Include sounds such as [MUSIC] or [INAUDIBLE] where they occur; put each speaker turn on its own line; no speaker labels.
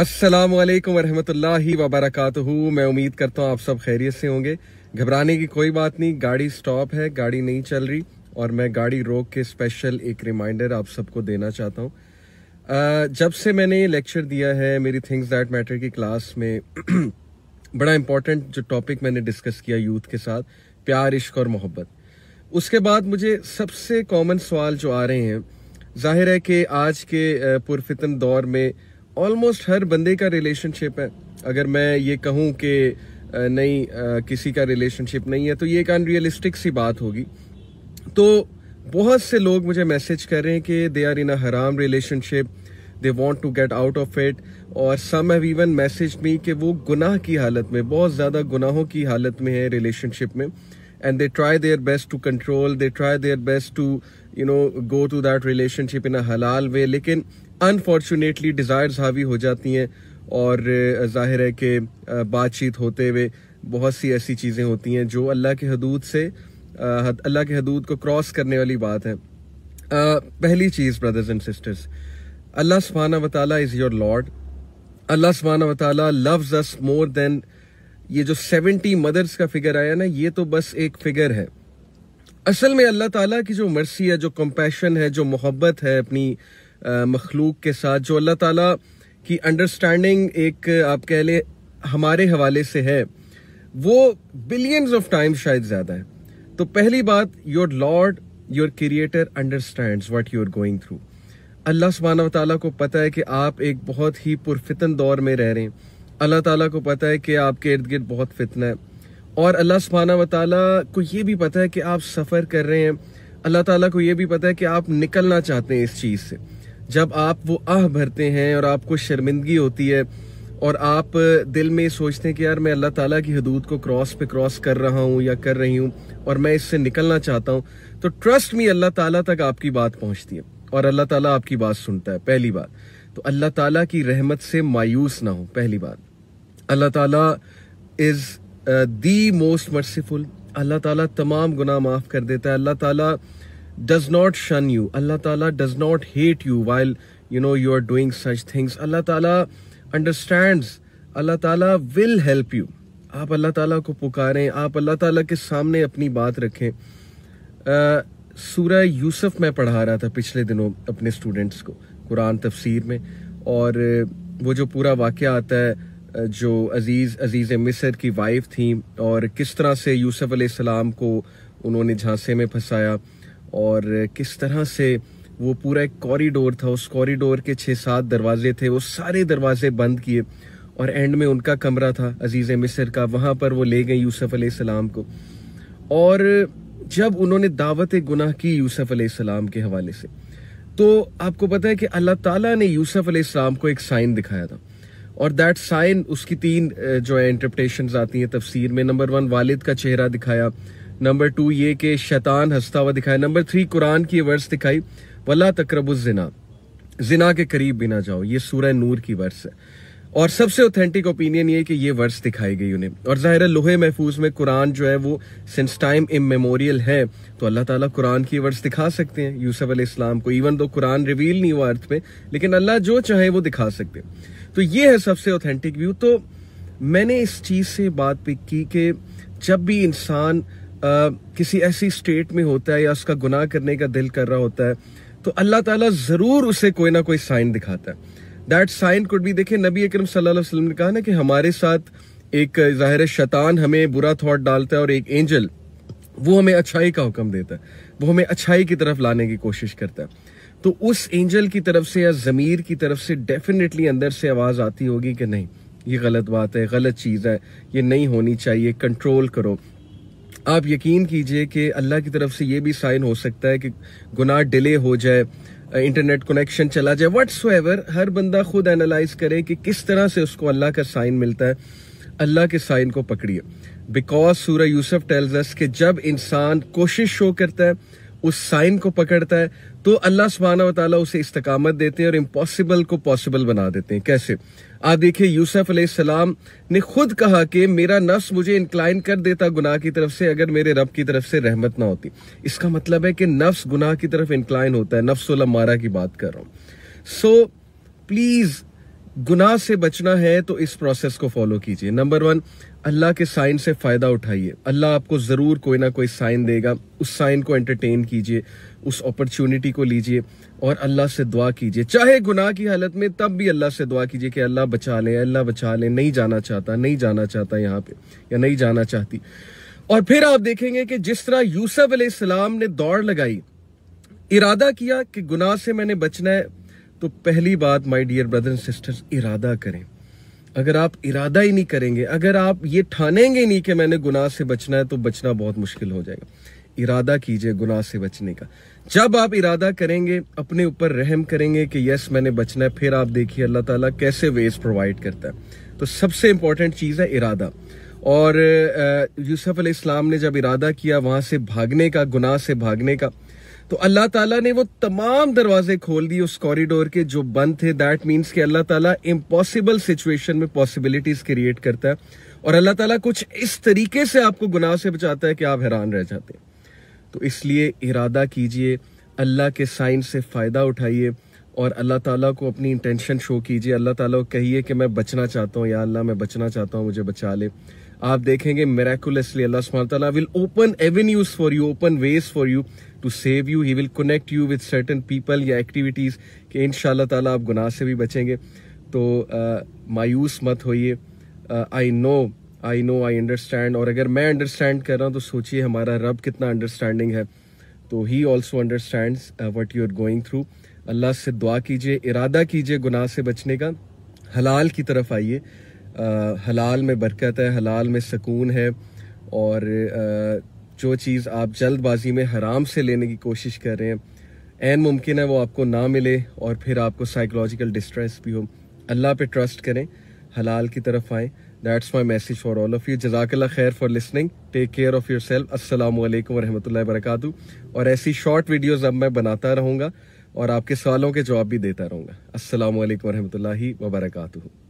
अस्सलाम वालेकुम वरहमतुल्लाहि वबरकत मैं उम्मीद करता हूँ आप सब खैरियत से होंगे घबराने की कोई बात नहीं गाड़ी स्टॉप है गाड़ी नहीं चल रही और मैं गाड़ी रोक के स्पेशल एक रिमाइंडर आप सबको देना चाहता हूँ जब से मैंने ये लेक्चर दिया है मेरी थिंग्स दैट मैटर की क्लास में [CLEARS THROAT] बड़ा इम्पॉर्टेंट जो टॉपिक मैंने डिस्कस किया यूथ के साथ प्यार इश्क और मोहब्बत उसके बाद मुझे सबसे कॉमन सवाल जो आ रहे हैं जाहिर है कि आज के पुरफितन दौर में ऑलमोस्ट हर बंदे का रिलेशनशिप है अगर मैं ये कहूँ कि नहीं किसी का रिलेशनशिप नहीं है तो ये एक अनरियलिस्टिक सी बात होगी तो बहुत से लोग मुझे मैसेज कर रहे हैं कि दे आर इन अ हराम relationship they want to get out of it और some have even message me कि वो गुनाह की हालत में बहुत ज़्यादा गुनाहों की हालत में है रिलेशनशिप में and they try their best to control they try their best to you know go to that relationship in a हलाल वे लेकिन अनफॉर्चुनेटली डिज़ायर्स हावी हो जाती हैं और जाहिर है कि बातचीत होते हुए बहुत सी ऐसी चीज़ें होती हैं जो अल्लाह के हदूद से अल्लाह के हदूद को क्रॉस करने वाली बात है पहली चीज़ ब्रदर्स एंड सिस्टर्स अल्लाह सुबहाना वाली इज़ योर लॉर्ड अल्लाह सुबहाना वाली लव्स अस मोर देन ये जो सेवेंटी मदर्स का फिगर आया ना ये तो बस एक फिगर है असल में अल्लाह ताला की जो मर्सी है जो कंपैशन है जो मोहब्बत है अपनी मखलूक के साथ जो अल्लाह ताला की अंडरस्टैंडिंग एक आप कह लें हमारे हवाले से है वो बिलियंस ऑफ टाइम शायद ज्यादा है तो पहली बात your lord your creator understand what you are going through अल्लाह सुबहाना तला को पता है कि आप एक बहुत ही पुरफितन दौर में रह रहे हैं अल्लाह ताला को पता है कि आपके इर्द गिर्द बहुत फितना है और अल्लाह सुबहाना व ताला को ये भी पता है कि आप सफ़र कर रहे हैं अल्लाह ताला को ये भी पता है कि आप निकलना चाहते हैं इस चीज़ से जब आप वो आह भरते हैं और आपको शर्मिंदगी होती है और आप दिल में सोचते हैं कि यार मैं अल्लाह ताला की हदूद को क्रॉस पे क्रॉस कर रहा हूँ या कर रही हूँ और मैं इससे निकलना चाहता हूँ तो ट्रस्ट मी अल्लाह ताला तक आपकी बात पहुँचती है और अल्लाह ताला आपकी बात सुनता है पहली बात तो अल्लाह ताला की रहमत से मायूस ना हो पहली बात अल्लाह ताला इज़ दी मोस्ट मर्सीफुल अल्लाह ताला तमाम गुनाह माफ़ कर देता है अल्लाह ताला does not shun you. Allah Ta'ala does not hate you while you know you are doing such things. Allah Ta'ala understands. Allah Ta'ala will help you. आप अल्लाह ताला को पुकारें आप अल्लाह ताला के सामने अपनी बात रखें सूरह यूसुफ मैं पढ़ा रहा था पिछले दिनों अपने स्टूडेंट्स को कुरान तफसीर में और वो जो पूरा वाक़ आता है जो अजीज़ अजीज़ मिसर की वाइफ थी और किस तरह से यूसुफ़ सलाम को उन्होंने झांसे में फंसाया और किस तरह से वो पूरा एक कॉरिडोर था उस कॉरिडोर के छः सात दरवाजे थे वो सारे दरवाजे बंद किए और एंड में उनका कमरा था अजीज़ मिस्र का वहाँ पर वो ले गए यूसुफ़ सलाम को और जब उन्होंने दावत गुनाह की यूसुफ़ सलाम के हवाले से तो आपको पता है कि अल्लाह ताला ने यूसुफ़ सलाम को एक साइन दिखाया था और दैट साइन उसकी तीन जो है इंटरप्रटेशन आती हैं तफसीर में नंबर वन वालिद का चेहरा दिखाया नंबर टू ये कि शैतान हंसता हुआ दिखाया नंबर थ्री कुरान की वर्स दिखाई वल्ला तकरबुजना जिना के करीब भी ना जाओ ये सूरह नूर की वर्स है और सबसे ऑथेंटिक ओपिनियन ये कि ये वर्स दिखाई गई उन्हें और ज़ाहिर लोहे महफूज में कुरान जो है वो सिंस टाइम इम मेमोरियल है तो अल्लाह ताला कुरान की वर्स दिखा सकते हैं यूसुफ इस्लाम को इवन दो कुरान रिवील नहीं हुआ अर्थ में लेकिन अल्लाह जो चाहे वो दिखा सकते हैं तो ये है सबसे ऑथेंटिक व्यू तो मैंने इस चीज़ से बात पिक की कि जब भी इंसान किसी ऐसी स्टेट में होता है या उसका गुनाह करने का दिल कर रहा होता है तो अल्लाह ताला जरूर उसे कोई ना कोई साइन दिखाता है दैट साइन कुड भी देखे नबी अकरम सल्लल्लाहु अलैहि वसल्लम ने कहा ना कि हमारे साथ एक ज़ाहिर शैतान हमें बुरा थॉट डालता है और एक एंजल वो हमें अच्छाई का हुक्म देता है वो हमें अच्छाई की तरफ लाने की कोशिश करता है तो उस एंजल की तरफ से या ज़मीर की तरफ से डेफिनेटली अंदर से आवाज़ आती होगी कि नहीं ये गलत बात है गलत चीज़ है ये नहीं होनी चाहिए कंट्रोल करो आप यकीन कीजिए कि अल्लाह की तरफ से ये भी साइन हो सकता है कि गुनाह डिले हो जाए इंटरनेट कनेक्शन चला जाए वट्स हर बंदा खुद एनालाइज करे कि किस तरह से उसको अल्लाह का साइन मिलता है अल्लाह के साइन को पकड़िए बिकॉज सूर्य यूसफ टेल्स अस कि जब इंसान कोशिश शो करता है उस साइन को पकड़ता है तो अल्लाह सुबहाना वाली उसे इस्तकामत देते हैं और इम्पॉसिबल को पॉसिबल बना देते हैं कैसे आप देखिए यूसुफ सलाम ने खुद कहा कि मेरा नफ्स मुझे इंक्लाइन कर देता गुनाह की तरफ से अगर मेरे रब की तरफ से रहमत ना होती इसका मतलब है कि नफ्स गुनाह की तरफ इंक्लाइन होता है नफ्स मारा की बात कर रहा हूं सो so, प्लीज गुनाह से बचना है तो इस प्रोसेस को फॉलो कीजिए नंबर वन अल्लाह के साइन से फ़ायदा उठाइए अल्लाह आपको ज़रूर कोई ना कोई साइन देगा उस साइन को एंटरटेन कीजिए उस अपॉर्चुनिटी को लीजिए और अल्लाह से दुआ कीजिए चाहे गुनाह की हालत में तब भी अल्लाह से दुआ कीजिए कि अल्लाह बचा लें अल्लाह बचा लें नहीं जाना चाहता नहीं जाना चाहता यहाँ पे या नहीं जाना चाहती और फिर आप देखेंगे कि जिस तरह यूसफ अलैहिस्सलाम ने दौड़ लगाई इरादा किया कि गुनाह से मैंने बचना है तो पहली बात my dear brother and sisters इरादा करें अगर आप इरादा ही नहीं करेंगे अगर आप ये ठानेंगे नहीं कि मैंने गुनाह से बचना है तो बचना बहुत मुश्किल हो जाएगा इरादा कीजिए गुनाह से बचने का जब आप इरादा करेंगे अपने ऊपर रहम करेंगे कि यस मैंने बचना है फिर आप देखिए अल्लाह ताला कैसे वेज प्रोवाइड करता है तो सबसे इम्पोर्टेंट चीज़ है इरादा और यूसुफ इस्लाम ने जब इरादा किया वहां से भागने का गुनाह से भागने का तो अल्लाह ताला ने वो तमाम दरवाजे खोल दिए उस कॉरिडोर के जो बंद थे दैट मीन्स कि अल्लाह ताला इम्पॉसिबल सिचुएशन में पॉसिबिलिटीज क्रिएट करता है और अल्लाह ताला कुछ इस तरीके से आपको गुनाह से बचाता है कि आप हैरान रह जाते हैं तो इसलिए इरादा कीजिए अल्लाह के साइन से फ़ायदा उठाइए और अल्लाह ताला को अपनी इंटेंशन शो कीजिए अल्लाह ताला को कहिए कि मैं बचना चाहता हूँ या अल्लाह मैं बचना चाहता हूँ मुझे बचा ले आप देखेंगे मेरेकुलसली अल्लाह सुबह ताला will open avenues for you open ways for you to save you he will connect you with certain people या एक्टिविटीज़ कि इन ताला आप गुनाह से भी बचेंगे तो आ, मायूस मत होइए I know I know I understand और अगर मैं अंडरस्टैंड कर रहा हूँ तो सोचिए हमारा रब कितना अंडरस्टैंडिंग है तो he also understand what you are going through अल्लाह से दुआ कीजिए इरादा कीजिए गुनाह से बचने का हलाल की तरफ आइए uh, हलाल में बरकत है हलाल में सकून है और आ, uh, जो चीज़ आप जल्दबाजी में हराम से लेने की कोशिश कर रहे हैं एन मुमकिन है वो आपको ना मिले और फिर आपको साइकोलॉजिकल डिस्ट्रेस भी हो अल्लाह पे ट्रस्ट करें हलाल की तरफ आएँ that's my message for all of you जजाकला खैर for listening take care of your self असल वरहमल वरक और ऐसी शॉर्ट वीडियोज़ अब मैं बनाता रहूंगा और आपके सवालों के जवाब भी देता रहूंगा असल वरहमल वबरकू